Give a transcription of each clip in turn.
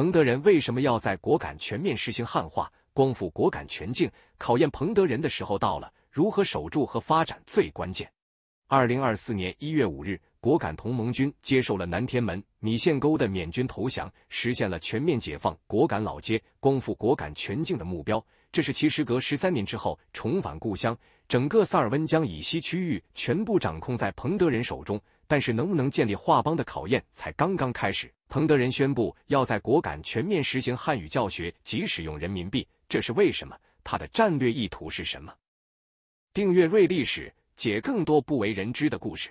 彭德仁为什么要在果敢全面实行汉化，光复果敢全境？考验彭德仁的时候到了，如何守住和发展最关键。二零二四年一月五日，果敢同盟军接受了南天门、米线沟的缅军投降，实现了全面解放果敢老街，光复果敢全境的目标。这是其时隔十三年之后重返故乡，整个萨尔温江以西区域全部掌控在彭德仁手中。但是能不能建立华邦的考验才刚刚开始。彭德仁宣布要在果敢全面实行汉语教学及使用人民币，这是为什么？他的战略意图是什么？订阅《瑞历史》，解更多不为人知的故事。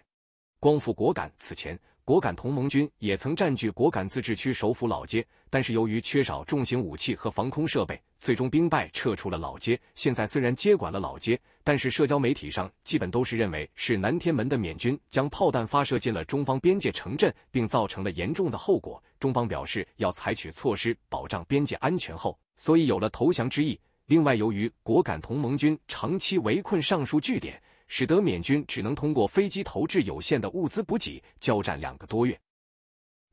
光复果敢，此前。果敢同盟军也曾占据果敢自治区首府老街，但是由于缺少重型武器和防空设备，最终兵败撤出了老街。现在虽然接管了老街，但是社交媒体上基本都是认为是南天门的缅军将炮弹发射进了中方边界城镇，并造成了严重的后果。中方表示要采取措施保障边界安全后，所以有了投降之意。另外，由于果敢同盟军长期围困上述据点。使得缅军只能通过飞机投掷有限的物资补给，交战两个多月，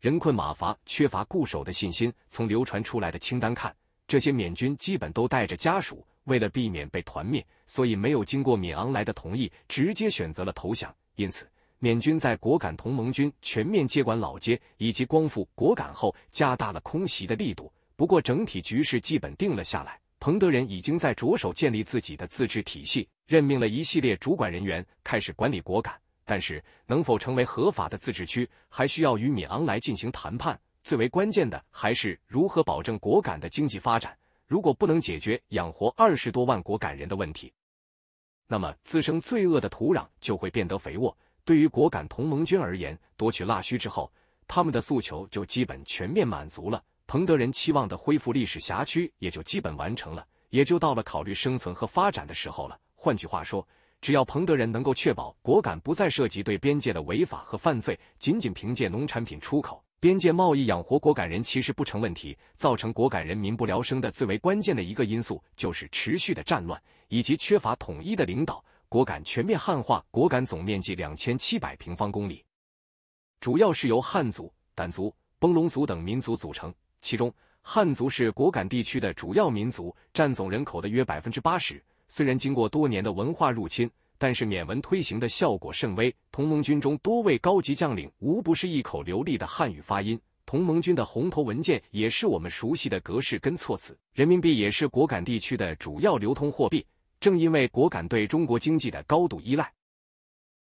人困马乏，缺乏固守的信心。从流传出来的清单看，这些缅军基本都带着家属，为了避免被团灭，所以没有经过敏昂莱的同意，直接选择了投降。因此，缅军在果敢同盟军全面接管老街以及光复果敢后，加大了空袭的力度。不过，整体局势基本定了下来。彭德仁已经在着手建立自己的自治体系，任命了一系列主管人员，开始管理果敢。但是，能否成为合法的自治区，还需要与米昂莱进行谈判。最为关键的还是如何保证果敢的经济发展。如果不能解决养活二十多万果敢人的问题，那么滋生罪恶的土壤就会变得肥沃。对于果敢同盟军而言，夺取腊戌之后，他们的诉求就基本全面满足了。彭德人期望的恢复历史辖区也就基本完成了，也就到了考虑生存和发展的时候了。换句话说，只要彭德人能够确保果敢不再涉及对边界的违法和犯罪，仅仅凭借农产品出口、边界贸易养活果敢人其实不成问题。造成果敢人民不聊生的最为关键的一个因素就是持续的战乱以及缺乏统一的领导。果敢全面汉化，果敢总面积两千七百平方公里，主要是由汉族、傣族、崩龙族等民族组成。其中，汉族是果敢地区的主要民族，占总人口的约百分之八十。虽然经过多年的文化入侵，但是缅文推行的效果甚微。同盟军中多位高级将领无不是一口流利的汉语发音，同盟军的红头文件也是我们熟悉的格式跟措辞。人民币也是果敢地区的主要流通货币。正因为果敢对中国经济的高度依赖，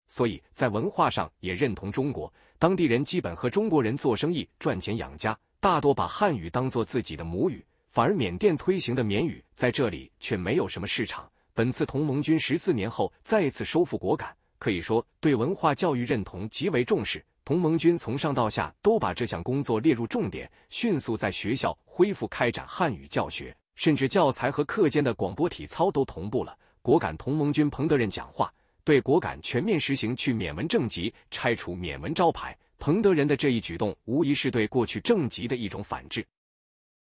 所以在文化上也认同中国。当地人基本和中国人做生意，赚钱养家。大多把汉语当做自己的母语，反而缅甸推行的缅语在这里却没有什么市场。本次同盟军十四年后再次收复果敢，可以说对文化教育认同极为重视。同盟军从上到下都把这项工作列入重点，迅速在学校恢复开展汉语教学，甚至教材和课间的广播、体操都同步了。果敢同盟军彭德仁讲话，对果敢全面实行去缅文政籍、拆除缅文招牌。彭德仁的这一举动无疑是对过去政极的一种反制。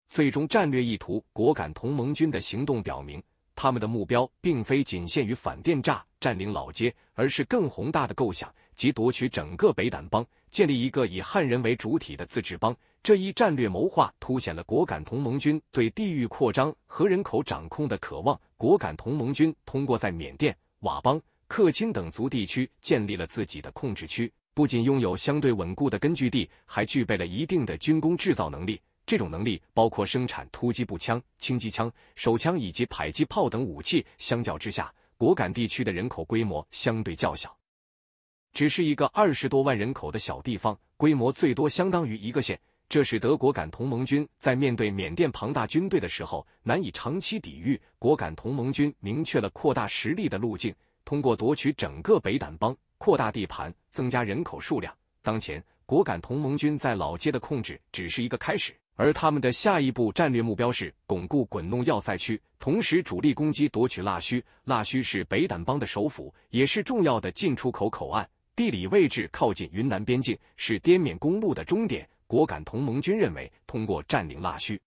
最终战略意图，果敢同盟军的行动表明，他们的目标并非仅限于反电诈、占领老街，而是更宏大的构想，即夺取整个北掸邦，建立一个以汉人为主体的自治邦。这一战略谋划凸显了果敢同盟军对地域扩张和人口掌控的渴望。果敢同盟军通过在缅甸、佤邦、克钦等族地区建立了自己的控制区。不仅拥有相对稳固的根据地，还具备了一定的军工制造能力。这种能力包括生产突击步枪、轻机枪、手枪以及迫击炮等武器。相较之下，果敢地区的人口规模相对较小，只是一个二十多万人口的小地方，规模最多相当于一个县。这使德国敢同盟军在面对缅甸庞大军队的时候难以长期抵御。果敢同盟军明确了扩大实力的路径，通过夺取整个北掸邦扩大地盘。增加人口数量。当前，果敢同盟军在老街的控制只是一个开始，而他们的下一步战略目标是巩固滚弄要塞区，同时主力攻击夺取腊戌。腊戌是北掸邦的首府，也是重要的进出口口岸，地理位置靠近云南边境，是滇缅公路的终点。果敢同盟军认为，通过占领腊戌，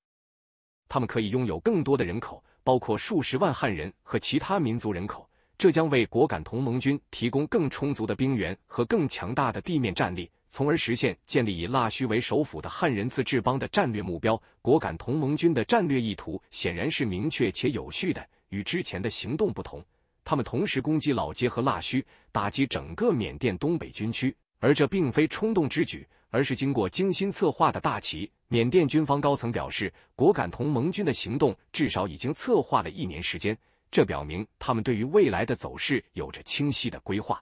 他们可以拥有更多的人口，包括数十万汉人和其他民族人口。这将为果敢同盟军提供更充足的兵源和更强大的地面战力，从而实现建立以腊戌为首府的汉人自治邦的战略目标。果敢同盟军的战略意图显然是明确且有序的，与之前的行动不同，他们同时攻击老街和腊戌，打击整个缅甸东北军区。而这并非冲动之举，而是经过精心策划的大棋。缅甸军方高层表示，果敢同盟军的行动至少已经策划了一年时间。这表明他们对于未来的走势有着清晰的规划。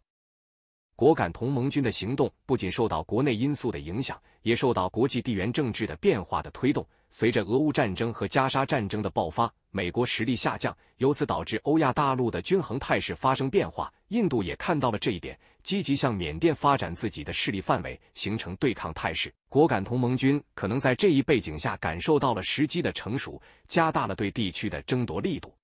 果敢同盟军的行动不仅受到国内因素的影响，也受到国际地缘政治的变化的推动。随着俄乌战争和加沙战争的爆发，美国实力下降，由此导致欧亚大陆的均衡态势发生变化。印度也看到了这一点，积极向缅甸发展自己的势力范围，形成对抗态势。果敢同盟军可能在这一背景下感受到了时机的成熟，加大了对地区的争夺力度。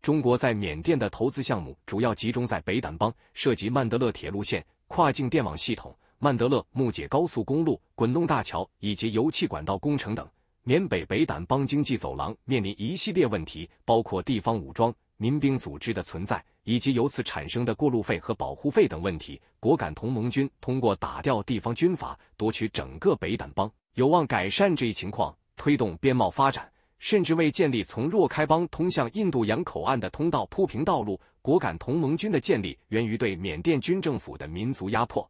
中国在缅甸的投资项目主要集中在北掸邦，涉及曼德勒铁路线、跨境电网系统、曼德勒木姐高速公路、滚动大桥以及油气管道工程等。缅北北掸邦经济走廊面临一系列问题，包括地方武装、民兵组织的存在，以及由此产生的过路费和保护费等问题。果敢同盟军通过打掉地方军阀，夺取整个北掸邦，有望改善这一情况，推动边贸发展。甚至为建立从若开邦通向印度洋口岸的通道铺平道路。果敢同盟军的建立源于对缅甸军政府的民族压迫。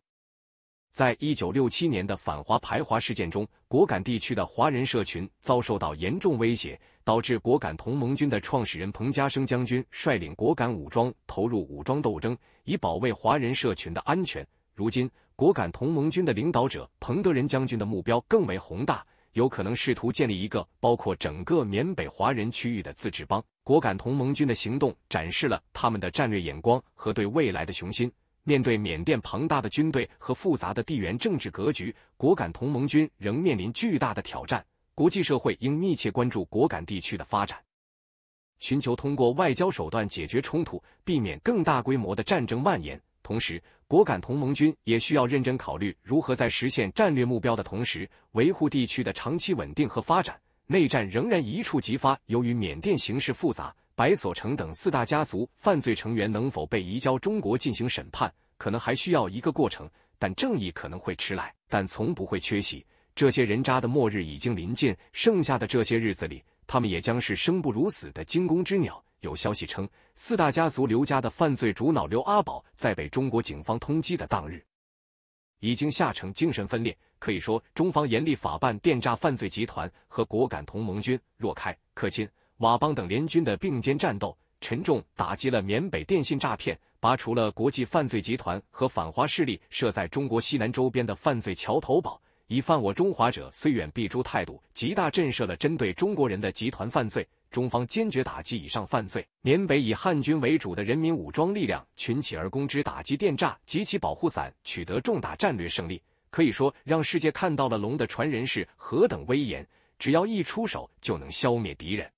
在一九六七年的反华排华事件中，果敢地区的华人社群遭受到严重威胁，导致果敢同盟军的创始人彭家声将军率领果敢武装投入武装斗争，以保卫华人社群的安全。如今，果敢同盟军的领导者彭德仁将军的目标更为宏大。有可能试图建立一个包括整个缅北华人区域的自治邦。果敢同盟军的行动展示了他们的战略眼光和对未来的雄心。面对缅甸庞大的军队和复杂的地缘政治格局，果敢同盟军仍面临巨大的挑战。国际社会应密切关注果敢地区的发展，寻求通过外交手段解决冲突，避免更大规模的战争蔓延。同时，果敢同盟军也需要认真考虑如何在实现战略目标的同时，维护地区的长期稳定和发展。内战仍然一触即发。由于缅甸形势复杂，白所成等四大家族犯罪成员能否被移交中国进行审判，可能还需要一个过程。但正义可能会迟来，但从不会缺席。这些人渣的末日已经临近，剩下的这些日子里，他们也将是生不如死的惊弓之鸟。有消息称，四大家族刘家的犯罪主脑刘阿宝在被中国警方通缉的当日，已经下成精神分裂。可以说，中方严厉法办电诈犯罪集团和果敢同盟军若开、克钦、佤邦等联军的并肩战斗，沉重打击了缅北电信诈骗，拔除了国际犯罪集团和反华势力设在中国西南周边的犯罪桥头堡。以犯我中华者虽远必诛态度，极大震慑了针对中国人的集团犯罪。中方坚决打击以上犯罪。缅北以汉军为主的人民武装力量群起而攻之，打击电诈及其保护伞，取得重大战略胜利。可以说，让世界看到了龙的传人是何等威严，只要一出手就能消灭敌人。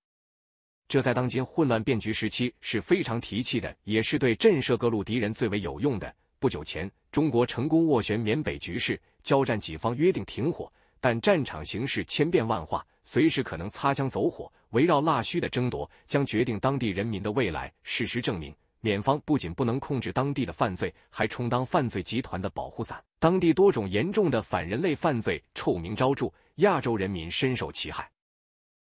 这在当今混乱变局时期是非常提气的，也是对震慑各路敌人最为有用的。不久前，中国成功斡旋缅北局势。交战几方约定停火，但战场形势千变万化，随时可能擦枪走火。围绕腊戌的争夺将决定当地人民的未来。事实证明，缅方不仅不能控制当地的犯罪，还充当犯罪集团的保护伞。当地多种严重的反人类犯罪臭名昭著，亚洲人民深受其害，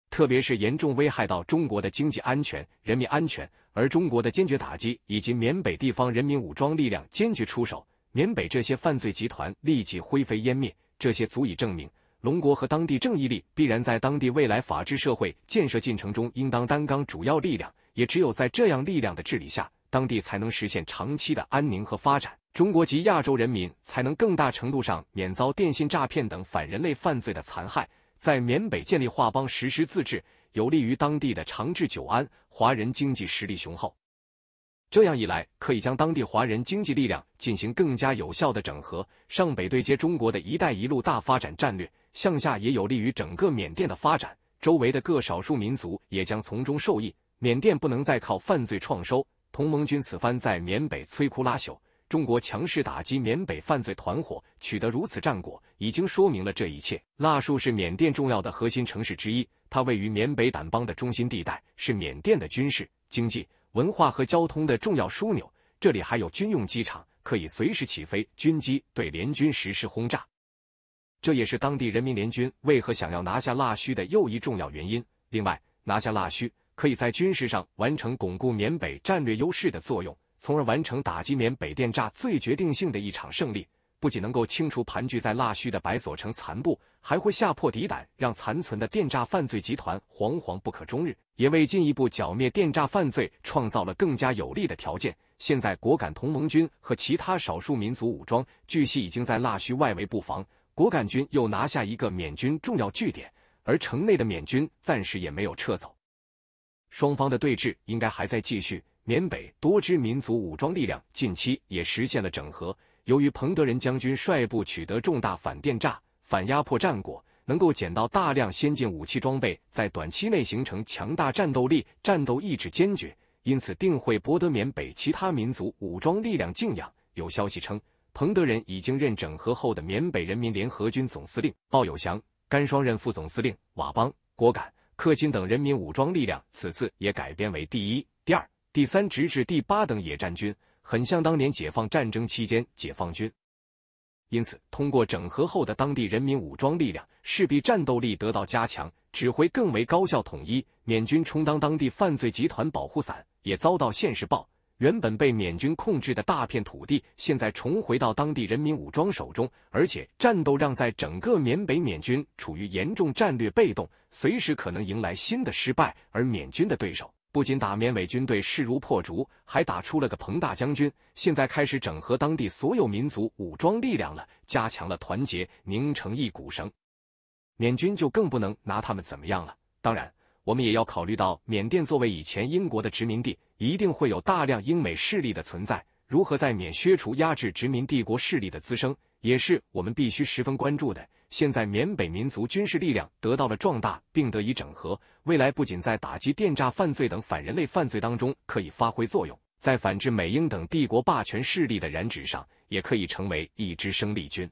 特别是严重危害到中国的经济安全、人民安全。而中国的坚决打击以及缅北地方人民武装力量坚决出手。缅北这些犯罪集团立即灰飞烟灭，这些足以证明，龙国和当地正义力必然在当地未来法治社会建设进程中应当担当主要力量。也只有在这样力量的治理下，当地才能实现长期的安宁和发展，中国及亚洲人民才能更大程度上免遭电信诈骗等反人类犯罪的残害。在缅北建立华帮实施自治，有利于当地的长治久安。华人经济实力雄厚。这样一来，可以将当地华人经济力量进行更加有效的整合。上北对接中国的一带一路大发展战略，向下也有利于整个缅甸的发展。周围的各少数民族也将从中受益。缅甸不能再靠犯罪创收。同盟军此番在缅北摧枯拉朽，中国强势打击缅北犯罪团伙，取得如此战果，已经说明了这一切。腊戍是缅甸重要的核心城市之一，它位于缅北掸邦的中心地带，是缅甸的军事经济。文化和交通的重要枢纽，这里还有军用机场，可以随时起飞军机对联军实施轰炸。这也是当地人民联军为何想要拿下腊戌的又一重要原因。另外，拿下腊戌可以在军事上完成巩固缅北战略优势的作用，从而完成打击缅北电诈最决定性的一场胜利。不仅能够清除盘踞在腊戌的白所城残部，还会吓破敌胆，让残存的电诈犯罪集团惶惶不可终日，也为进一步剿灭电诈犯罪创造了更加有利的条件。现在，果敢同盟军和其他少数民族武装据悉已经在腊戌外围布防，果敢军又拿下一个缅军重要据点，而城内的缅军暂时也没有撤走，双方的对峙应该还在继续。缅北多支民族武装力量近期也实现了整合。由于彭德仁将军率部取得重大反电炸、反压迫战果，能够捡到大量先进武器装备，在短期内形成强大战斗力，战斗意志坚决，因此定会博得缅北其他民族武装力量敬仰。有消息称，彭德仁已经任整合后的缅北人民联合军总司令，鲍有祥、甘双任副总司令，瓦邦、果敢、克钦等人民武装力量此次也改编为第一、第二、第三，直至第八等野战军。很像当年解放战争期间解放军，因此通过整合后的当地人民武装力量，势必战斗力得到加强，指挥更为高效统一。缅军充当当地犯罪集团保护伞，也遭到现实报。原本被缅军控制的大片土地，现在重回到当地人民武装手中，而且战斗让在整个缅北缅军处于严重战略被动，随时可能迎来新的失败。而缅军的对手。不仅打缅北军队势如破竹，还打出了个彭大将军。现在开始整合当地所有民族武装力量了，加强了团结，拧成一股绳。缅军就更不能拿他们怎么样了。当然，我们也要考虑到缅甸作为以前英国的殖民地，一定会有大量英美势力的存在。如何在缅削除、压制殖民帝国势力的滋生，也是我们必须十分关注的。现在，缅北民族军事力量得到了壮大，并得以整合。未来，不仅在打击电诈犯罪等反人类犯罪当中可以发挥作用，在反制美英等帝国霸权势力的染指上，也可以成为一支生力军。